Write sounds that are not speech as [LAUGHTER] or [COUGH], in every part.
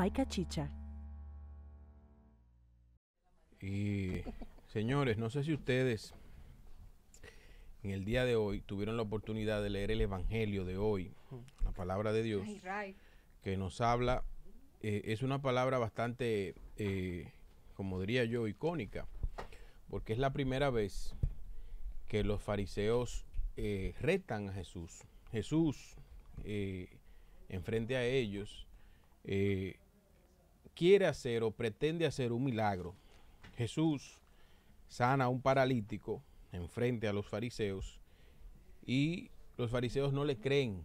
Baica Chicha. Y señores, no sé si ustedes en el día de hoy tuvieron la oportunidad de leer el Evangelio de hoy, la palabra de Dios, que nos habla, eh, es una palabra bastante, eh, como diría yo, icónica, porque es la primera vez que los fariseos eh, retan a Jesús. Jesús, enfrente a ellos, quiere hacer o pretende hacer un milagro. Jesús sana a un paralítico enfrente a los fariseos y los fariseos no le creen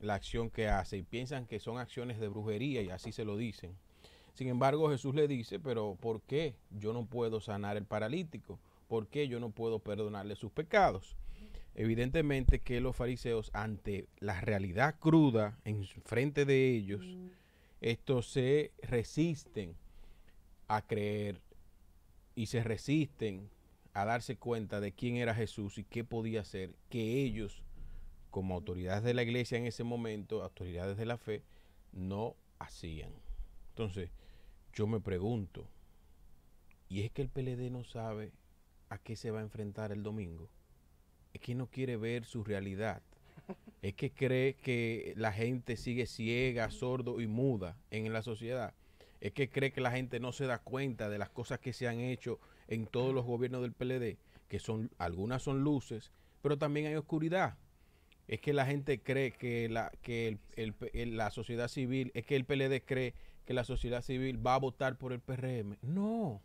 la acción que hace y piensan que son acciones de brujería y así se lo dicen. Sin embargo, Jesús le dice, pero ¿por qué yo no puedo sanar el paralítico? ¿Por qué yo no puedo perdonarle sus pecados? Evidentemente que los fariseos ante la realidad cruda en frente de ellos, mm estos se resisten a creer y se resisten a darse cuenta de quién era Jesús y qué podía hacer, que ellos, como autoridades de la iglesia en ese momento, autoridades de la fe, no hacían. Entonces, yo me pregunto, ¿y es que el PLD no sabe a qué se va a enfrentar el domingo? Es que no quiere ver su realidad es que cree que la gente sigue ciega, sordo y muda en la sociedad. Es que cree que la gente no se da cuenta de las cosas que se han hecho en todos los gobiernos del PLD, que son algunas son luces, pero también hay oscuridad. Es que la gente cree que la que la sociedad civil, es que el PLD cree que la sociedad civil va a votar por el PRM. No.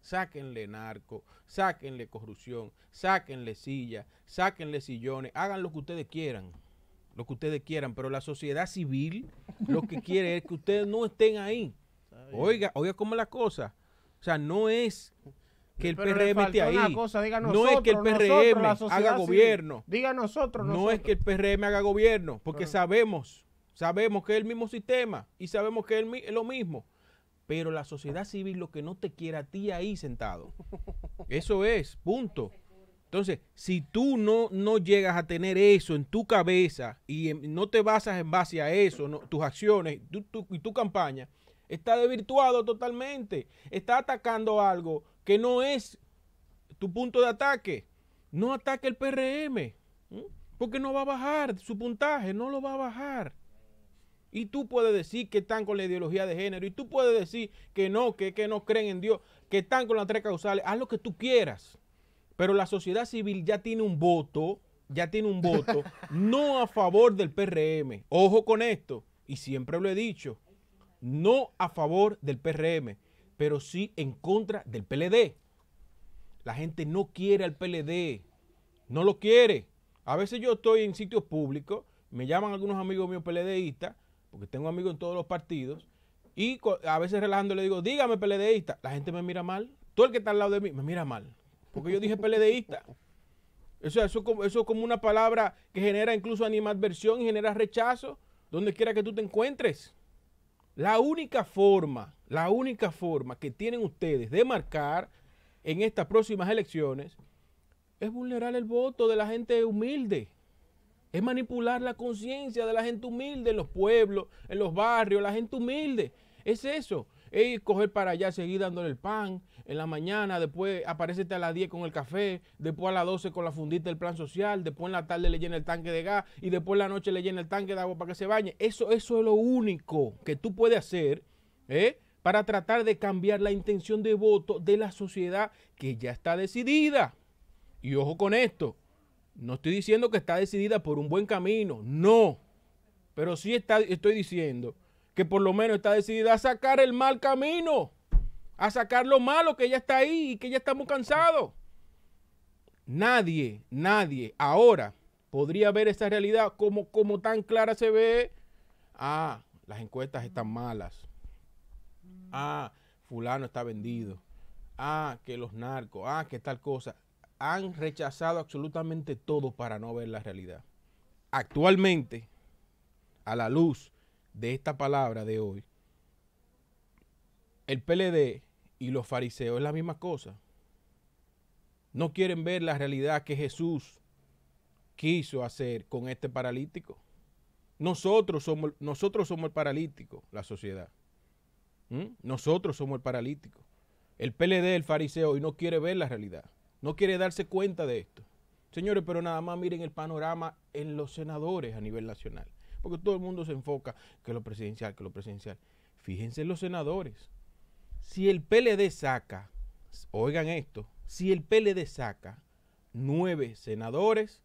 Sáquenle narco, sáquenle corrupción, sáquenle sillas, sáquenle sillones, hagan lo que ustedes quieran, lo que ustedes quieran, pero la sociedad civil lo que quiere es que ustedes no estén ahí. Oiga, oiga cómo es la cosa. O sea, no es que el PRM esté ahí. no es que el PRM haga gobierno. Diga nosotros, No es que el PRM haga gobierno, porque sabemos, sabemos que es el mismo sistema y sabemos que es lo mismo pero la sociedad civil lo que no te quiere a ti ahí sentado. Eso es, punto. Entonces, si tú no, no llegas a tener eso en tu cabeza y em, no te basas en base a eso, tus acciones y tu campaña, está desvirtuado totalmente. Está atacando algo que no es tu punto de ataque. No ataque el PRM, porque no va a bajar su puntaje, no lo va a bajar. Y tú puedes decir que están con la ideología de género. Y tú puedes decir que no, que, no creen en Dios, que están con las tres causales. Haz lo que tú quieras. Pero la sociedad civil ya tiene un voto, ya tiene un voto, [LAUGHS] no a favor del PRM. Ojo con esto. Y siempre lo he dicho. No a favor del PRM, pero sí en contra del PLD. La gente no quiere al PLD. No lo quiere. A veces yo estoy en sitios públicos, me llaman algunos amigos míos PLDistas porque tengo amigos en todos los partidos, y a veces relajando le digo, dígame peledeísta, la gente me mira mal, tú el que está al lado de mí me mira mal, porque yo dije peledeísta. Eso, eso, eso es como una palabra que genera incluso animadversión y genera rechazo donde quiera que tú te encuentres. La única forma, la única forma que tienen ustedes de marcar en estas próximas elecciones es vulnerar el voto de la gente humilde, es manipular la conciencia de la gente humilde en los pueblos, en los barrios, la gente humilde. Es eso. Es coger para allá, seguir dándole el pan en la mañana, después aparecete a las 10 con el café, después a las 12 con la fundita del plan social, después en la tarde le llena el tanque de gas y después en la noche le llena el tanque de agua para que se bañe. Eso, eso es lo único que tú puedes hacer ¿eh? para tratar de cambiar la intención de voto de la sociedad que ya está decidida. Y ojo con esto. No estoy diciendo que está decidida por un buen camino, no. Pero sí está, estoy diciendo que por lo menos está decidida a sacar el mal camino, a sacar lo malo que ya está ahí y que ya estamos cansados. Nadie, nadie ahora podría ver esa realidad como, como tan clara se ve. Ah, las encuestas están malas. Ah, fulano está vendido. Ah, que los narcos. Ah, que tal cosa han rechazado absolutamente todo para no ver la realidad. Actualmente, a la luz de esta palabra de hoy, el PLD y los fariseos es la misma cosa. No quieren ver la realidad que Jesús quiso hacer con este paralítico. Nosotros somos, nosotros somos el paralítico, la sociedad. ¿Mm? Nosotros somos el paralítico. El PLD, el fariseo, y no quiere ver la realidad no quiere darse cuenta de esto. Señores, pero nada más miren el panorama en los senadores a nivel nacional, porque todo el mundo se enfoca que lo presidencial, que lo presidencial. Fíjense en los senadores. Si el PLD saca, oigan esto, si el PLD saca nueve senadores,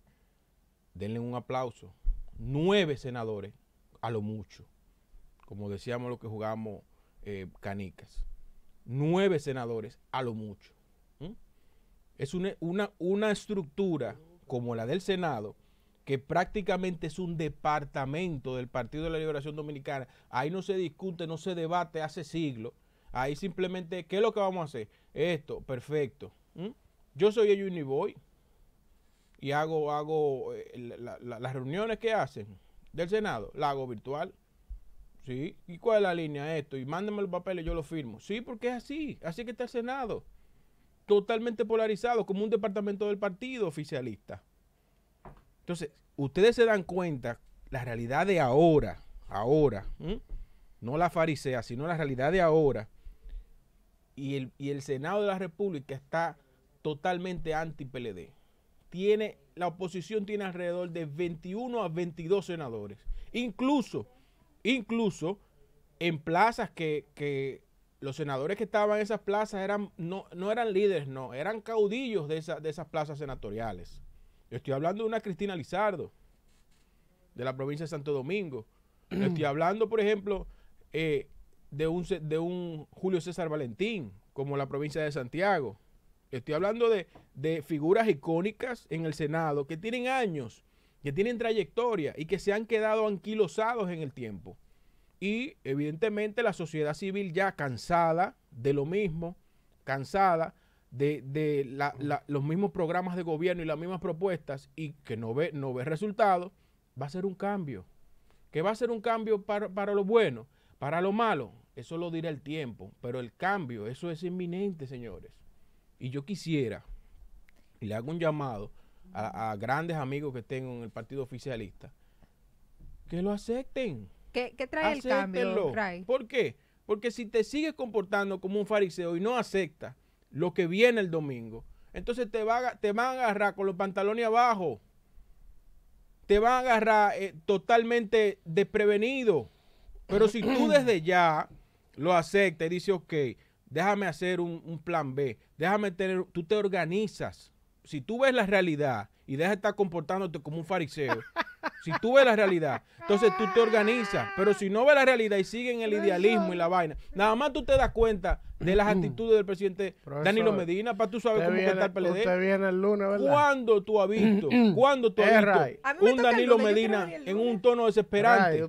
denle un aplauso. Nueve senadores, a lo mucho. Como decíamos lo que jugamos eh, canicas. Nueve senadores, a lo mucho. Es una, una, estructura como la del Senado, que prácticamente es un departamento del Partido de la Liberación Dominicana. Ahí no se discute, no se debate hace siglos. Ahí simplemente, ¿qué es lo que vamos a hacer? Esto, perfecto. ¿Mm? Yo soy el Univoy y hago, hago eh, las reuniones que hacen del Senado, la hago virtual. ¿Sí? ¿Y cuál es la línea? Esto. Y mándame los papeles, yo los firmo. Sí, porque es así. Así que está el Senado totalmente polarizado, como un departamento del partido oficialista. Entonces, ustedes se dan cuenta la realidad de ahora, ahora, no la farisea, sino la realidad de ahora. Y el, Senado de la República está totalmente anti-PLD. Tiene, la oposición tiene alrededor de 21 a 22 senadores. Incluso, incluso en plazas que los senadores que estaban en esas plazas eran, no, no eran líderes, no, eran caudillos de, esa, de esas plazas senatoriales. estoy hablando de una Cristina Lizardo, de la provincia de Santo Domingo. [CLEARS THROAT] estoy hablando, por ejemplo, eh, de, un, de un Julio César Valentín, como la provincia de Santiago. Estoy hablando de, de figuras icónicas en el Senado que tienen años, que tienen trayectoria y que se han quedado anquilosados en el tiempo. Y evidentemente la sociedad civil ya cansada de lo mismo, cansada de, los mismos programas de gobierno y las mismas propuestas y que no ve, no ve resultados, va a ser un cambio. Que va a ser un cambio para, lo bueno, para lo malo, eso lo dirá el tiempo, pero el cambio, eso es inminente, señores. Y yo quisiera, y le hago un llamado a, a grandes amigos que tengo en el partido oficialista, que lo acepten. ¿Qué, trae el cambio? ¿Por qué? Porque si te sigues comportando como un fariseo y no aceptas lo que viene el domingo, entonces te, va te van a agarrar con los pantalones abajo. Te van a agarrar eh, totalmente desprevenido. Pero si tú [CLEARS THROAT] desde ya lo aceptas y dices, ok, déjame hacer un, un, plan B, déjame tener, tú te organizas. Si tú ves la realidad y dejas de estar comportándote como un fariseo, [LAUGHS] Si tú ves la realidad, entonces tú te organizas. Pero si no ves la realidad y siguen el idealismo y la vaina, nada más tú te das cuenta de las actitudes del presidente Danilo Medina para tú sabes cómo está el PLD. Usted viene el lunes, ¿Cuándo tú has visto, cuando tú has visto un Danilo Medina en un tono desesperante?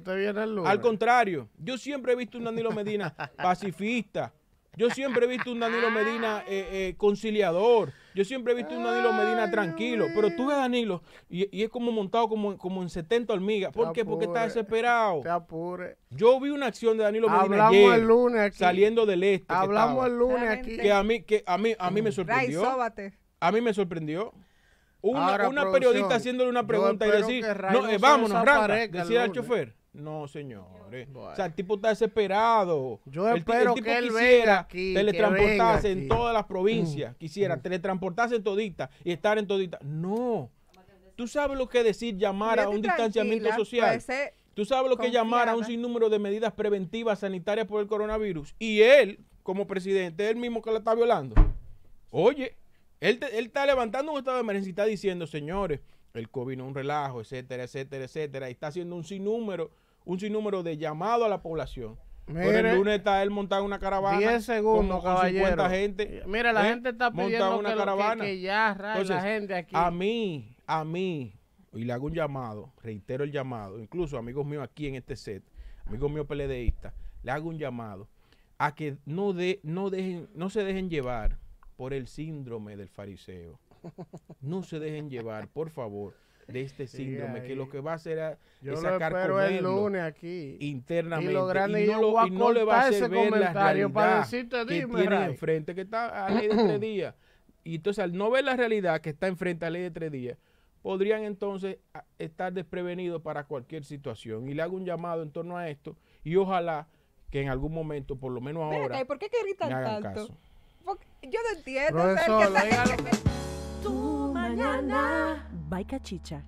Al contrario, yo siempre he visto un Danilo Medina [LAUGHS] pacifista, yo siempre he visto un Danilo ah. Medina eh, eh, conciliador. Yo siempre he visto un Danilo ah, Medina tranquilo. Pero tú ves a Danilo y, es como montado como, como en 70 hormigas. ¿Por qué? Porque está desesperado. Te apure. Yo vi una acción de Danilo Medina saliendo del este. Hablamos el lunes aquí. Que a mí, que a mí, a mí me sorprendió. A mí me sorprendió. Una, periodista haciéndole una pregunta y decir, no, eh, vámonos, vamos, decía al chofer. No, señores. O sea, el tipo está desesperado. Yo el espero el tipo que él quisiera teletransportarse en todas las provincias. Mm. Quisiera mm. teletransportarse en todita y estar en todita. No. Tú sabes lo que decir llamar a un distanciamiento social. Tú sabes lo que llamar a un sinnúmero de medidas preventivas sanitarias por el coronavirus. Y él, como presidente, él mismo que la está violando. Oye, él, él está levantando un estado de emergencia y está diciendo, señores, el COVID no es un relajo, etcétera, etcétera, etcétera. Y está haciendo un sinnúmero un sinnúmero de llamado a la población. el lunes está él montando una caravana. 10 segundos, con, 50 gente. Mira, la ¿eh? gente está pidiendo una que, ya la gente aquí. A mí, a mí, y le hago un llamado, reitero el llamado, incluso amigos míos aquí en este set, amigos míos peledeístas, le hago un llamado a que no, de, no, dejen, no se dejen llevar por el síndrome del fariseo. No se dejen llevar, por favor de este síndrome, que lo que va a hacer es sacar lo aquí internamente y, no, le va a hacer ver la que tiene enfrente, que está a ley de tres días. Y entonces al no ver la realidad que está enfrente a ley de tres días, podrían entonces estar desprevenidos para cualquier situación. Y le hago un llamado en torno a esto y ojalá que en algún momento, por lo menos ahora, ¿por qué gritan hagan tanto? Caso. yo no entiendo. Profesor, mañana. Bye, cachicha.